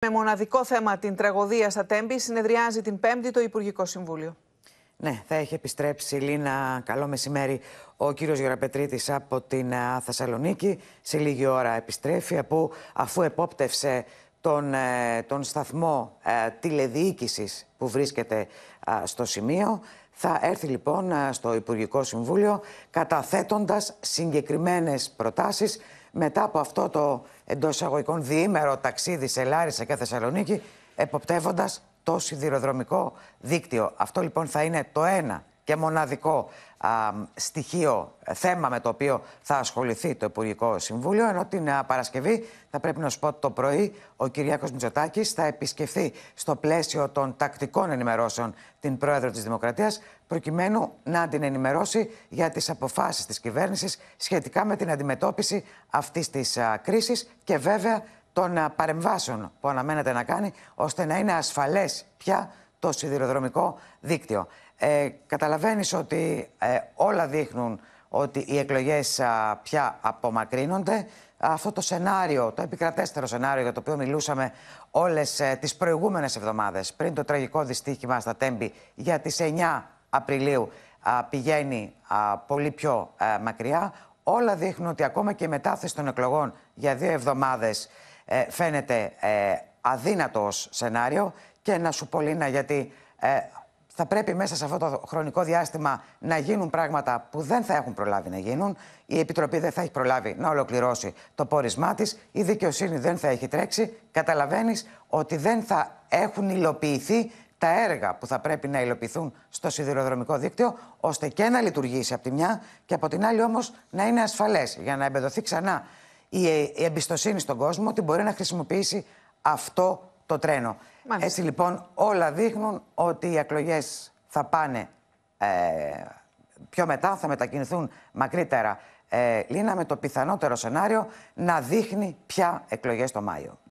Με μοναδικό θέμα την τραγωδία στα Τέμπη συνεδριάζει την Πέμπτη το Υπουργικό Συμβούλιο. Ναι, θα έχει επιστρέψει Λίνα, καλό μεσημέρι, ο κύριος Γεραπετρίτης από την Θεσσαλονίκη. Σε λίγη ώρα επιστρέφει, αφού επόπτευσε τον, ε, τον σταθμό ε, που βρίσκεται στο σημείο. Θα έρθει λοιπόν στο Υπουργικό Συμβούλιο καταθέτοντας συγκεκριμένες προτάσεις μετά από αυτό το εντός εισαγωγικών διήμερο ταξίδι σε Λάρισα και Θεσσαλονίκη, εποπτεύοντας το σιδηροδρομικό δίκτυο. Αυτό λοιπόν θα είναι το ένα και μοναδικό α, στοιχείο, θέμα με το οποίο θα ασχοληθεί το Υπουργικό Συμβούλιο. Ενώ την α, Παρασκευή, θα πρέπει να σου πω το πρωί, ο Κυριάκος Μητσοτάκης θα επισκεφθεί στο πλαίσιο των τακτικών ενημερώσεων την Πρόεδρο της Δημοκρατίας, προκειμένου να την ενημερώσει για τις αποφάσεις της κυβέρνησης σχετικά με την αντιμετώπιση αυτής της κρίσης και βέβαια των παρεμβάσεων που αναμένεται να κάνει, ώστε να είναι ασφαλές πια το σιδηροδρομικό δίκτυο ε, καταλαβαίνεις ότι ε, όλα δείχνουν ότι οι εκλογές πια απομακρύνονται. Αυτό το σενάριο, το επικρατέστερο σενάριο για το οποίο μιλούσαμε όλες ε, τις προηγούμενες εβδομάδες πριν το τραγικό δυστύχημα στα Τέμπη για τις 9 Απριλίου πηγαίνει πολύ πιο ε, μακριά. Όλα δείχνουν ότι ακόμα και η μετάθεση των εκλογών για δύο εβδομάδες ε, φαίνεται αδύνατο σενάριο και να σου πω Λίνα, γιατί θα πρέπει μέσα σε αυτό το χρονικό διάστημα να γίνουν πράγματα που δεν θα έχουν προλάβει να γίνουν. Η Επιτροπή δεν θα έχει προλάβει να ολοκληρώσει το πόρισμά της. Η δικαιοσύνη δεν θα έχει τρέξει. Καταλαβαίνεις ότι δεν θα έχουν υλοποιηθεί τα έργα που θα πρέπει να υλοποιηθούν στο σιδηροδρομικό δίκτυο, ώστε και να λειτουργήσει από τη μια και από την άλλη όμως να είναι ασφαλές για να εμπεδοθεί ξανά ε, η εμπιστοσύνη στον κόσμο ότι μπορεί να χρησιμοποιήσει αυτό το τρένο. Έτσι λοιπόν όλα δείχνουν ότι οι εκλογές θα πάνε ε, πιο μετά, θα μετακινηθούν μακρύτερα. Ε, Λίνα με το πιθανότερο σενάριο να δείχνει πια εκλογές το Μάιο.